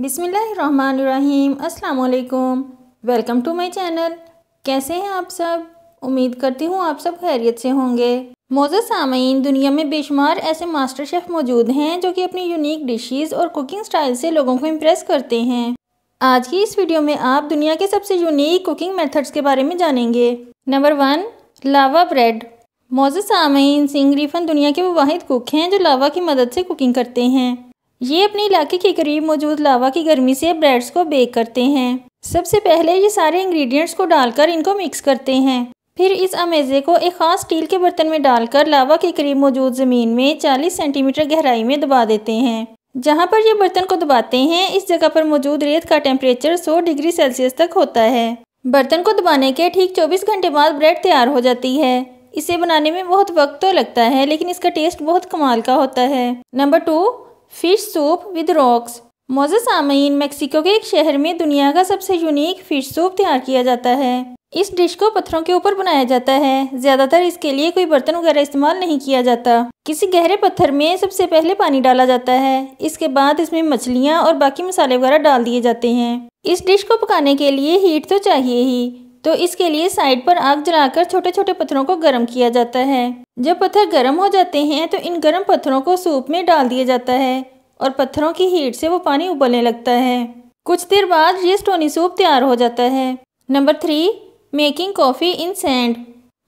बिसमीम् अल्लाम welcome to my channel कैसे हैं आप सब उम्मीद करती हूँ आप सब खैरियत से होंगे मोज़ सामीन दुनिया में बेशुमार ऐसे मास्टर शेफ़ मौजूद हैं जो कि अपनी यूनिक डिशेज और कुकिंग स्टाइल से लोगों को इम्प्रेस करते हैं आज की इस वीडियो में आप दुनिया के सबसे यूनिक कुकिंग मेथड्स के बारे में जानेंगे नंबर वन लावा ब्रेड मोज़ सामीन सिंह रिफन दुनिया के वो वाहिद कुक हैं जो लावा की मदद से कुकिंग करते हैं ये अपने इलाके के करीब मौजूद लावा की गर्मी से ब्रेड्स को बेक करते हैं सबसे पहले ये सारे इंग्रेडिएंट्स को डालकर इनको मिक्स करते हैं फिर इस अमेजे को एक ख़ास स्टील के बर्तन में डालकर लावा के करीब मौजूद ज़मीन में 40 सेंटीमीटर गहराई में दबा देते हैं जहाँ पर ये बर्तन को दबाते हैं इस जगह पर मौजूद रेत का टेम्परेचर 100 डिग्री सेल्सियस तक होता है बर्तन को दबाने के ठीक 24 घंटे बाद ब्रेड तैयार हो जाती है इसे बनाने में बहुत वक्त तो लगता है लेकिन इसका टेस्ट बहुत कमाल का होता है number two fish soup with rocks मोज़ सामीन मेक्सिको के एक शहर में दुनिया का सबसे यूनिक फिश सूप तैयार किया जाता है इस डिश को पत्थरों के ऊपर बनाया जाता है ज़्यादातर इसके लिए कोई बर्तन वगैरह इस्तेमाल नहीं किया जाता किसी गहरे पत्थर में सबसे पहले पानी डाला जाता है इसके बाद इसमें मछलियाँ और बाकी मसाले वगैरह डाल दिए जाते हैं इस डिश को पकाने के लिए हीट तो चाहिए ही तो इसके लिए साइड पर आग जलाकर छोटे छोटे पत्थरों को गर्म किया जाता है जब पत्थर गर्म हो जाते हैं तो इन गर्म पत्थरों को सूप में डाल दिया जाता है और पत्थरों की हीट से वो पानी उबलने लगता है कुछ देर बाद ये स्टोनी सूप तैयार हो जाता है number three making coffee in sand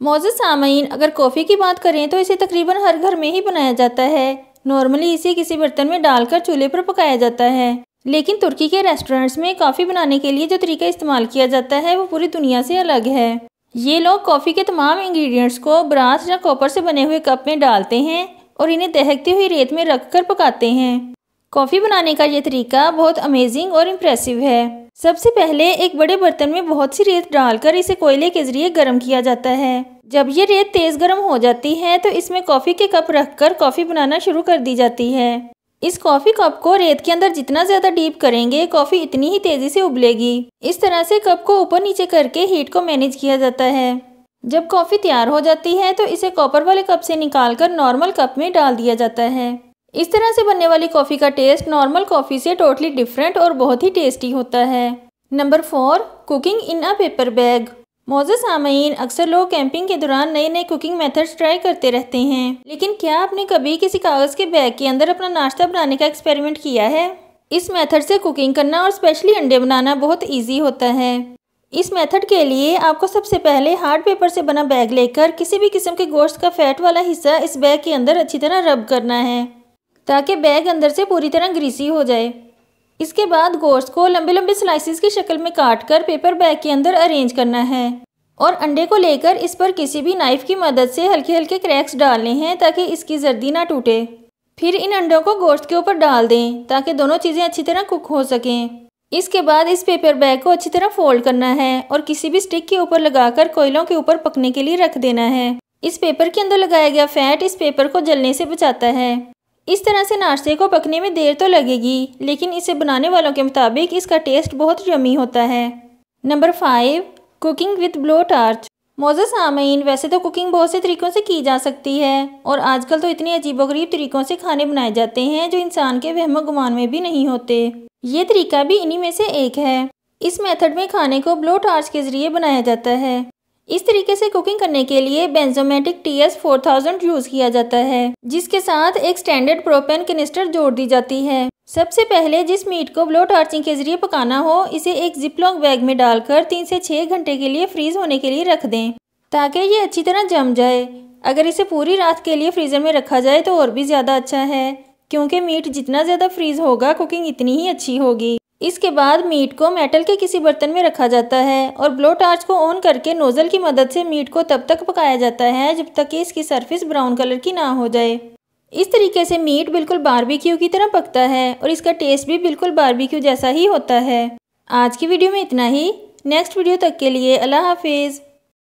मौजूद सामीन अगर कॉफ़ी की बात करें तो इसे तकरीबन हर घर में ही बनाया जाता है नॉर्मली इसे किसी बर्तन में डालकर चूल्हे पर पकाया जाता है लेकिन तुर्की के रेस्टोरेंट्स में कॉफ़ी बनाने के लिए जो तरीका इस्तेमाल किया जाता है वो पूरी दुनिया से अलग है ये लोग कॉफ़ी के तमाम इंग्रेडिएंट्स को ब्रास या कॉपर से बने हुए कप में डालते हैं और इन्हें दहकती हुई रेत में रख कर पकाते हैं कॉफ़ी बनाने का ये तरीका बहुत अमेजिंग और इम्प्रेसिव है सबसे पहले एक बड़े बर्तन में बहुत सी रेत डालकर इसे कोयले के जरिए गर्म किया जाता है जब ये रेत तेज़ गर्म हो जाती है तो इसमें कॉफ़ी के कप रखकर कॉफ़ी बनाना शुरू कर दी जाती है इस कॉफ़ी कप को रेत के अंदर जितना ज़्यादा डीप करेंगे कॉफ़ी इतनी ही तेज़ी से उबलेगी इस तरह से कप को ऊपर नीचे करके हीट को मैनेज किया जाता है जब कॉफ़ी तैयार हो जाती है तो इसे कॉपर वाले कप से निकालकर नॉर्मल कप में डाल दिया जाता है इस तरह से बनने वाली कॉफ़ी का टेस्ट नॉर्मल कॉफ़ी से टोटली डिफरेंट और बहुत ही टेस्टी होता है number four cooking in a paper bag मौजूद सामीन अक्सर लोग कैंपिंग के दौरान नए नए कुकिंग मेथड्स ट्राई करते रहते हैं लेकिन क्या आपने कभी किसी कागज़ के बैग के अंदर अपना नाश्ता बनाने का एक्सपेरिमेंट किया है इस मेथड से कुकिंग करना और स्पेशली अंडे बनाना बहुत ईजी होता है इस मेथड के लिए आपको सबसे पहले हार्ड पेपर से बना बैग लेकर किसी भी किस्म के गोश्त का फैट वाला हिस्सा इस बैग के अंदर अच्छी तरह रब करना है ताकि बैग अंदर से पूरी तरह ग्रीसी हो जाए इसके बाद गोश्त को लंबे लंबे स्लाइसिस की शक्ल में काट कर पेपर बैग के अंदर अरेंज करना है और अंडे को लेकर इस पर किसी भी नाइफ़ की मदद से हल्के हल्के क्रैक्स डालने हैं ताकि इसकी जर्दी ना टूटे फिर इन अंडों को गोश्त के ऊपर डाल दें ताकि दोनों चीज़ें अच्छी तरह कुक हो सकें इसके बाद इस पेपर बैग को अच्छी तरह फोल्ड करना है और किसी भी स्टिक के ऊपर लगाकर कोयलों के ऊपर पकने के लिए रख देना है इस पेपर के अंदर लगाया गया फैट इस पेपर को जलने से बचाता है इस तरह से नाश्ते को पकने में देर तो लगेगी लेकिन इसे बनाने वालों के मुताबिक इसका टेस्ट बहुत यमी होता है number five cooking with blow torch मोजा सामीन वैसे तो कुकिंग बहुत से तरीक़ों से की जा सकती है और आजकल तो इतने अजीबोगरीब तरीक़ों से खाने बनाए जाते हैं जो इंसान के वहम गुमान में भी नहीं होते ये तरीका भी इन्हीं में से एक है इस मेथड में खाने को ब्लो टार्च के ज़रिए बनाया जाता है इस तरीके से कुकिंग करने के लिए Bernzomatic T S four thousand use किया जाता है जिसके साथ एक स्टैंडर्ड प्रोपेन कनिस्टर जोड़ दी जाती है सबसे पहले जिस मीट को ब्लो टॉर्चिंग के जरिए पकाना हो इसे एक जिपलॉक बैग में डालकर तीन से छह घंटे के लिए फ्रीज होने के लिए रख दें ताकि ये अच्छी तरह जम जाए अगर इसे पूरी रात के लिए फ्रीज़र में रखा जाए तो और भी ज़्यादा अच्छा है क्योंकि मीट जितना ज़्यादा फ्रीज़ होगा कुकिंग इतनी ही अच्छी होगी इसके बाद मीट को मेटल के किसी बर्तन में रखा जाता है और ब्लो टार्च को ऑन करके नोज़ल की मदद से मीट को तब तक पकाया जाता है जब तक कि इसकी सरफेस ब्राउन कलर की ना हो जाए इस तरीके से मीट बिल्कुल बारबेक्यू की तरह पकता है और इसका टेस्ट भी बिल्कुल बारबेक्यू जैसा ही होता है आज की वीडियो में इतना ही नेक्स्ट वीडियो तक के लिए अल्लाह हाफिज़